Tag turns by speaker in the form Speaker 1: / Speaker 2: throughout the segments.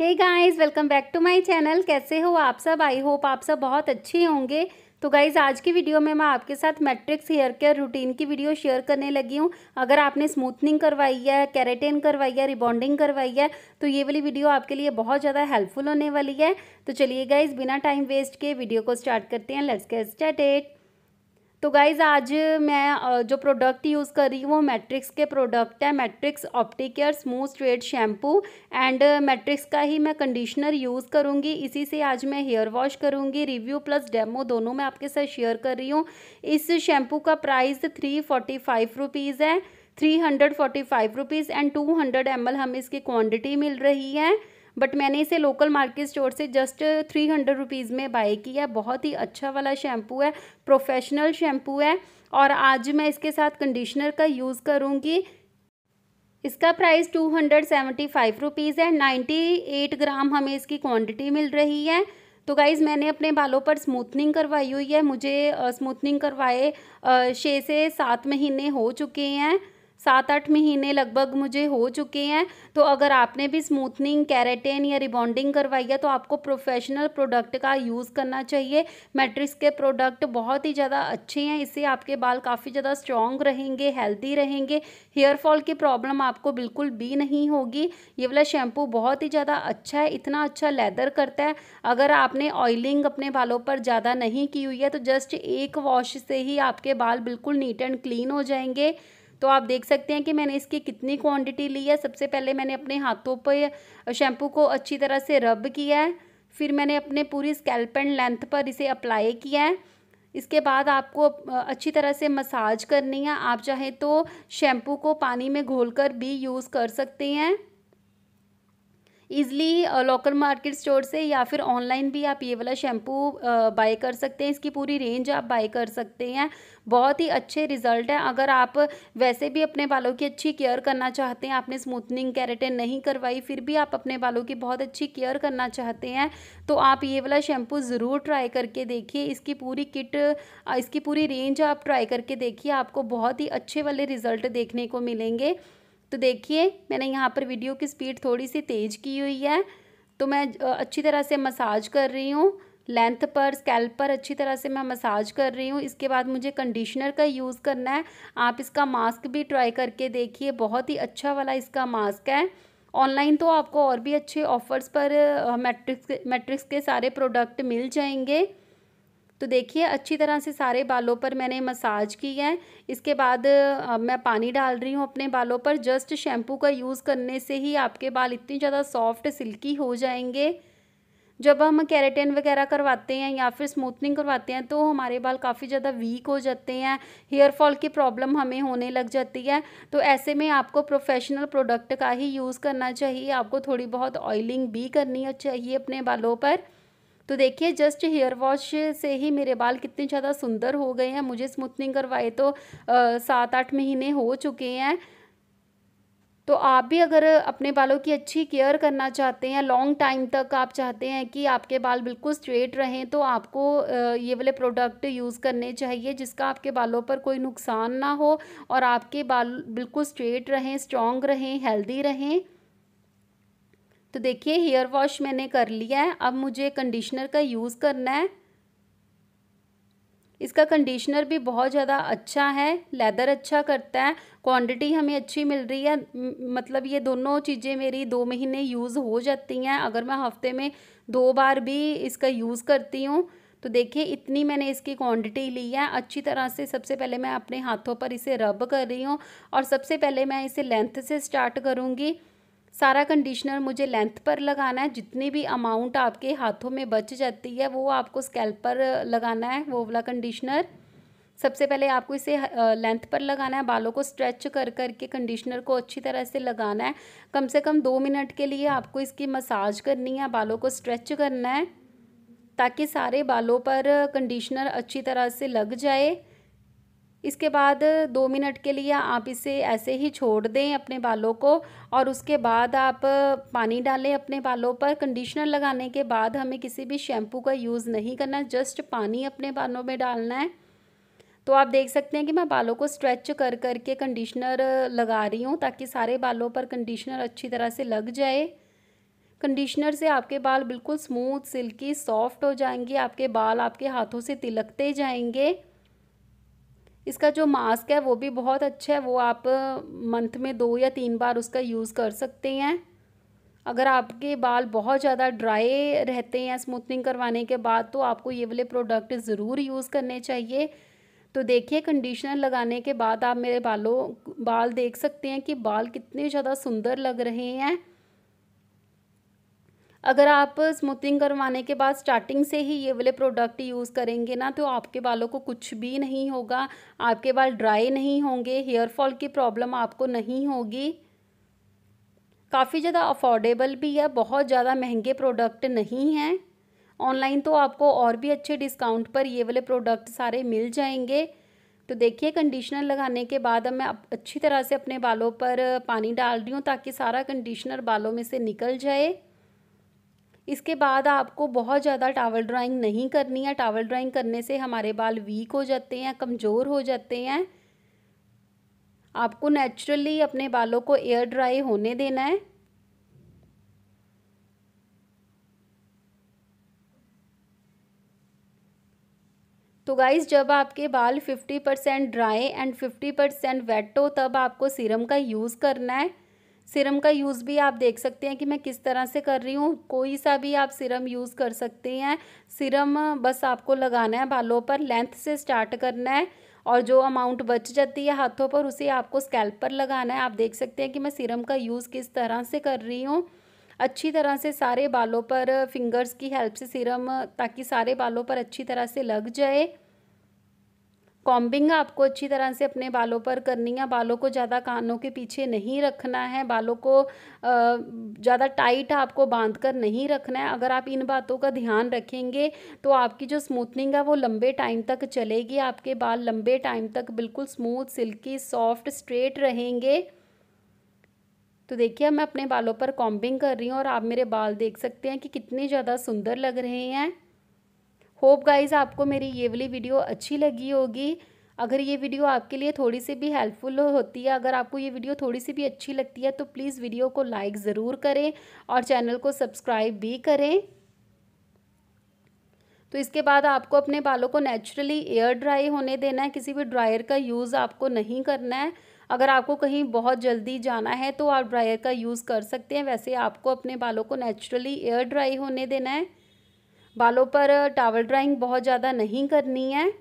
Speaker 1: hey guys welcome back to my channel कैसे हो आप सब आई होप आप सब बहुत अच्छे होंगे तो गाइज़ आज की वीडियो में मैं आपके साथ मैट्रिक्स हेयर केयर रूटीन की वीडियो शेयर करने लगी हूँ अगर आपने स्मूथनिंग करवाई है कैरेटेन करवाई है रिबॉन्डिंग करवाई है तो ये वाली वीडियो आपके लिए बहुत ज़्यादा हेल्पफुल होने वाली है तो चलिए गाइज़ बिना टाइम वेस्ट के वीडियो को स्टार्ट करते हैं लेट्स गेट स्टार्टेड तो गाइज़ आज मैं जो प्रोडक्ट यूज़ कर रही हूँ वो मैट्रिक्स के प्रोडक्ट है Matrix Opticare smooth straight shampoo and Matrix का ही मैं कंडीशनर यूज़ करूँगी इसी से आज मैं हेयर वॉश करूँगी रिव्यू प्लस डेमो दोनों मैं आपके साथ शेयर कर रही हूँ इस शैम्पू का price three forty five rupees है three hundred forty five rupees and two hundred M L हमें इसकी क्वान्टिटी मिल रही है बट मैंने इसे लोकल मार्केट स्टोर से जस्ट थ्री हंड्रेड रुपीज़ में बाई किया बहुत ही अच्छा वाला शैम्पू है प्रोफेशनल शैम्पू है और आज मैं इसके साथ कंडीशनर का यूज़ करूँगी इसका price two hundred seventy five rupees है नाइन्टी एट ग्राम हमें इसकी क्वांटिटी मिल रही है तो गाइज़ मैंने अपने बालों पर स्मूथनिंग करवाई हुई है मुझे स्मूथनिंग करवाए छः से सात महीने हो चुके हैं सात आठ महीने लगभग मुझे हो चुके हैं तो अगर आपने भी स्मूथनिंग कैरेटेन या रिबॉन्डिंग करवाई है तो आपको प्रोफेशनल प्रोडक्ट का यूज़ करना चाहिए मैट्रिक्स के प्रोडक्ट बहुत ही ज़्यादा अच्छे हैं इससे आपके बाल काफ़ी ज़्यादा स्ट्रॉन्ग रहेंगे हेल्दी रहेंगे हेयर फॉल की प्रॉब्लम आपको बिल्कुल भी नहीं होगी ये वाला शैम्पू बहुत ही ज़्यादा अच्छा है इतना अच्छा लेदर करता है अगर आपने ऑयलिंग अपने बालों पर ज़्यादा नहीं की हुई है तो जस्ट एक वॉश से ही आपके बाल बिल्कुल नीट एंड क्लीन हो जाएंगे तो आप देख सकते हैं कि मैंने इसकी कितनी क्वांटिटी ली है सबसे पहले मैंने अपने हाथों पर शैम्पू को अच्छी तरह से रब किया है फिर मैंने अपने पूरी स्कैल्प एंड लेंथ पर इसे अप्लाई किया है इसके बाद आपको अच्छी तरह से मसाज करनी है आप चाहें तो शैम्पू को पानी में घोलकर भी यूज़ कर सकते हैं ईज़िली लोकल मार्केट स्टोर से या फिर ऑनलाइन भी आप ये वाला शैम्पू बाय uh, कर सकते हैं इसकी पूरी रेंज आप बाय कर सकते हैं बहुत ही अच्छे रिजल्ट है अगर आप वैसे भी अपने बालों की अच्छी केयर करना चाहते हैं आपने स्मूथनिंग कैरेटिन नहीं करवाई फिर भी आप अपने बालों की बहुत अच्छी केयर करना चाहते हैं तो आप ये वाला शैम्पू ज़रूर ट्राई करके देखिए इसकी पूरी किट uh, इसकी पूरी रेंज आप ट्राई करके देखिए आपको बहुत ही अच्छे वाले रिज़ल्ट देखने को मिलेंगे तो देखिए मैंने यहाँ पर वीडियो की स्पीड थोड़ी सी तेज़ की हुई है तो मैं अच्छी तरह से मसाज कर रही हूँ लेंथ पर स्कैल्प पर अच्छी तरह से मैं मसाज कर रही हूँ इसके बाद मुझे कंडीशनर का यूज़ करना है आप इसका मास्क भी ट्राई करके देखिए बहुत ही अच्छा वाला इसका मास्क है ऑनलाइन तो आपको और भी अच्छे ऑफर्स पर मैट्रिक्स मैट्रिक्स के सारे प्रोडक्ट मिल जाएंगे तो देखिए अच्छी तरह से सारे बालों पर मैंने मसाज की है इसके बाद अब मैं पानी डाल रही हूँ अपने बालों पर जस्ट शैम्पू का यूज़ करने से ही आपके बाल इतने ज़्यादा सॉफ्ट सिल्की हो जाएंगे जब हम कैरेटिन वगैरह करवाते हैं या फिर स्मूथनिंग करवाते हैं तो हमारे बाल काफ़ी ज़्यादा वीक हो जाते हैं हेयर फॉल की प्रॉब्लम हमें होने लग जाती है तो ऐसे में आपको प्रोफेशनल प्रोडक्ट का ही यूज़ करना चाहिए आपको थोड़ी बहुत ऑयलिंग भी करनी चाहिए अपने बालों पर तो देखिए जस्ट हेयर वॉश से ही मेरे बाल कितने ज़्यादा सुंदर हो गए हैं मुझे स्मूथनिंग करवाए तो सात आठ महीने हो चुके हैं तो आप भी अगर अपने बालों की अच्छी केयर करना चाहते हैं लॉन्ग टाइम तक आप चाहते हैं कि आपके बाल बिल्कुल स्ट्रेट रहें तो आपको ये वाले प्रोडक्ट यूज़ करने चाहिए जिसका आपके बालों पर कोई नुकसान ना हो और आपके बाल बिल्कुल स्ट्रेट रहें स्ट्रॉन्ग रहें हेल्दी रहें तो देखिए हेयर वॉश मैंने कर लिया है अब मुझे कंडीशनर का यूज़ करना है इसका कंडीशनर भी बहुत ज़्यादा अच्छा है लेदर अच्छा करता है क्वांटिटी हमें अच्छी मिल रही है मतलब ये दोनों चीज़ें मेरी दो महीने यूज़ हो जाती हैं अगर मैं हफ्ते में दो बार भी इसका यूज़ करती हूँ तो देखिए इतनी मैंने इसकी क्वांटिटी ली है अच्छी तरह से सबसे पहले मैं अपने हाथों पर इसे रब कर रही हूँ और सबसे पहले मैं इसे लेंथ से स्टार्ट करूँगी सारा कंडीशनर मुझे लेंथ पर लगाना है जितनी भी अमाउंट आपके हाथों में बच जाती है वो आपको स्केल्प पर लगाना है वो वाला कंडीशनर सबसे पहले आपको इसे लेंथ पर लगाना है बालों को स्ट्रेच कर कर के कंडीशनर को अच्छी तरह से लगाना है कम से कम दो मिनट के लिए आपको इसकी मसाज करनी है बालों को स्ट्रेच करना है ताकि सारे बालों पर कंडीशनर अच्छी तरह से लग जाए इसके बाद दो मिनट के लिए आप इसे ऐसे ही छोड़ दें अपने बालों को और उसके बाद आप पानी डालें अपने बालों पर कंडीशनर लगाने के बाद हमें किसी भी शैम्पू का यूज़ नहीं करना जस्ट पानी अपने बालों में डालना है तो आप देख सकते हैं कि मैं बालों को स्ट्रेच कर कर के कंडीशनर लगा रही हूँ ताकि सारे बालों पर कंडीशनर अच्छी तरह से लग जाए कंडीशनर से आपके बाल बिल्कुल स्मूथ सिल्की सॉफ्ट हो जाएंगे आपके बाल आपके हाथों से तिलकते जाएंगे इसका जो मास्क है वो भी बहुत अच्छा है वो आप मंथ में दो या तीन बार उसका यूज़ कर सकते हैं अगर आपके बाल बहुत ज़्यादा ड्राई रहते हैं स्मूथनिंग करवाने के बाद तो आपको ये वाले प्रोडक्ट ज़रूर यूज़ करने चाहिए तो देखिए कंडीशनर लगाने के बाद आप मेरे बालों बाल देख सकते हैं कि बाल कितने ज़्यादा सुंदर लग रहे हैं अगर आप स्मूथिंग करवाने के बाद स्टार्टिंग से ही ये वाले प्रोडक्ट यूज़ करेंगे ना तो आपके बालों को कुछ भी नहीं होगा आपके बाल ड्राई नहीं होंगे हेयर फॉल की प्रॉब्लम आपको नहीं होगी काफ़ी ज़्यादा अफोर्डेबल भी है बहुत ज़्यादा महंगे प्रोडक्ट नहीं हैं ऑनलाइन तो आपको और भी अच्छे डिस्काउंट पर ये वाले प्रोडक्ट सारे मिल जाएंगे तो देखिए कंडीशनर लगाने के बाद अब मैं अच्छी तरह से अपने बालों पर पानी डाल रही हूँ ताकि सारा कंडीशनर बालों में से निकल जाए इसके बाद आपको बहुत ज़्यादा टावल ड्राइंग नहीं करनी है टावल ड्राइंग करने से हमारे बाल वीक हो जाते हैं कमज़ोर हो जाते हैं आपको नेचुरली अपने बालों को एयर ड्राई होने देना है तो गाइज़ जब आपके बाल 50% ड्राई एंड 50% वेट हो तब आपको सीरम का यूज़ करना है सिरम का यूज़ भी आप देख सकते हैं कि मैं किस तरह से कर रही हूँ कोई सा भी आप सिरम यूज़ कर सकते हैं सिरम बस आपको लगाना है बालों पर लेंथ से स्टार्ट करना है और जो अमाउंट बच जाती है हाथों पर उसे आपको स्कैल्प पर लगाना है आप देख सकते हैं कि मैं सिरम का यूज़ किस तरह से कर रही हूँ अच्छी तरह से सारे बालों पर फिंगर्स की हेल्प से सिरम ताकि सारे बालों पर अच्छी तरह से लग जाए कॉम्बिंग आपको अच्छी तरह से अपने बालों पर करनी है बालों को ज़्यादा कानों के पीछे नहीं रखना है बालों को ज़्यादा टाइट आपको बांध कर नहीं रखना है अगर आप इन बातों का ध्यान रखेंगे तो आपकी जो स्मूथनिंग है वो लंबे टाइम तक चलेगी आपके बाल लंबे टाइम तक बिल्कुल स्मूथ सिल्की सॉफ्ट स्ट्रेट रहेंगे तो देखिए मैं अपने बालों पर कॉम्बिंग कर रही हूँ और आप मेरे बाल देख सकते हैं कि कितने ज़्यादा सुंदर लग रहे हैं होप गाइज आपको मेरी ये वाली वीडियो अच्छी लगी होगी अगर ये वीडियो आपके लिए थोड़ी सी भी हेल्पफुल होती है अगर आपको ये वीडियो थोड़ी सी भी अच्छी लगती है तो प्लीज़ वीडियो को लाइक ज़रूर करें और चैनल को सब्सक्राइब भी करें तो इसके बाद आपको अपने बालों को नेचुरली एयर ड्राई होने देना है किसी भी ड्रायर का यूज़ आपको नहीं करना है अगर आपको कहीं बहुत जल्दी जाना है तो आप ड्रायर का यूज़ कर सकते हैं वैसे आपको अपने बालों को नेचुरली एयर ड्राई होने देना है बालों पर टावल ड्राइंग बहुत ज़्यादा नहीं करनी है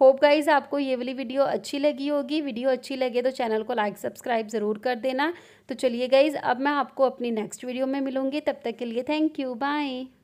Speaker 1: होप गाइज आपको ये वाली वीडियो अच्छी लगी होगी वीडियो अच्छी लगे तो चैनल को लाइक सब्सक्राइब ज़रूर कर देना तो चलिए गाइज अब मैं आपको अपनी नेक्स्ट वीडियो में मिलूँगी तब तक के लिए थैंक यू बाय